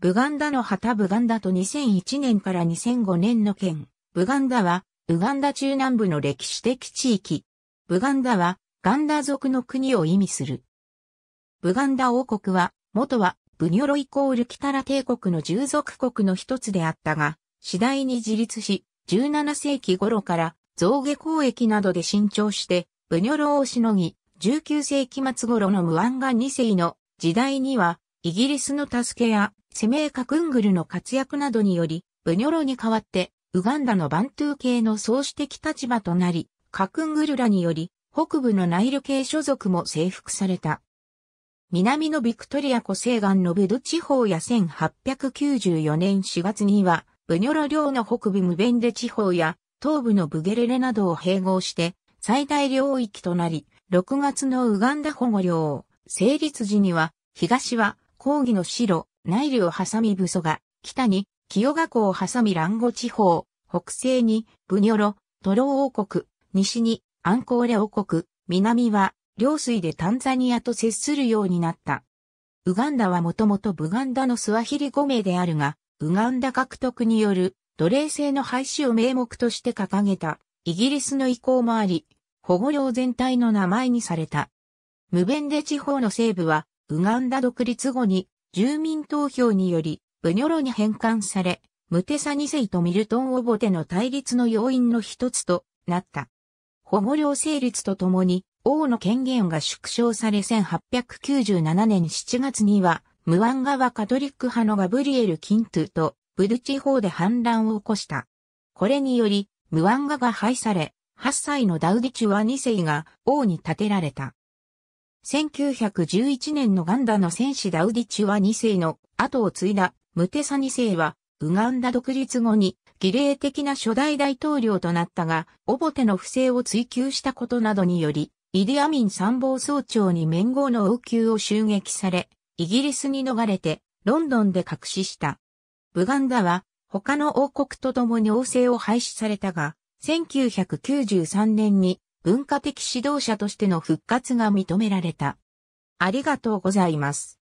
ブガンダの旗ブガンダと2001年から2005年の県。ブガンダは、ウガンダ中南部の歴史的地域。ブガンダは、ガンダ族の国を意味する。ブガンダ王国は、元は、ブニョロイコールキタラ帝国の従属国の一つであったが、次第に自立し、17世紀頃から象牙交易などで伸長して、ブニョロをしのぎ、19世紀末頃のムアンガ2世の時代にはイギリスの助けや、セメーカ・クングルの活躍などにより、ブニョロに代わって、ウガンダのバントゥー系の創始的立場となり、カクングルらにより、北部のナイル系所属も征服された。南のビクトリア湖西岸のブド地方や1894年4月には、ブニョロ領の北部ムベンデ地方や、東部のブゲレレなどを併合して、最大領域となり、6月のウガンダ保護領、成立時には、東は抗議の白、内流を挟み武祖が、北に、清賀湖を挟み蘭語地方、北西に、ブニョロ、トロ王国、西に、アンコーレ王国、南は、両水でタンザニアと接するようになった。ウガンダはもともとブガンダのスワヒリ語名であるが、ウガンダ獲得による奴隷制の廃止を名目として掲げたイギリスの意向もあり、保護領全体の名前にされた。無弁で地方の西部はウガンダ独立後に住民投票によりブニョロに返還され、ムテサ2世とミルトン・オボテの対立の要因の一つとなった。保護領成立とともに王の権限が縮小され1897年7月にはムワンガはカトリック派のガブリエル・キントゥとブル地方で反乱を起こした。これによりムワンガが廃され、8歳のダウディチュワ2世が王に立てられた。1911年のガンダの戦士ダウディチュワ2世の後を継いだムテサ2世は、ウガンダ独立後に儀礼的な初代大統領となったが、オボテの不正を追求したことなどにより、イディアミン参謀総長に面合の王宮を襲撃され、イギリスに逃れて、ロンドンで隠しした。ブガンダは、他の王国と共に王政を廃止されたが、1993年に文化的指導者としての復活が認められた。ありがとうございます。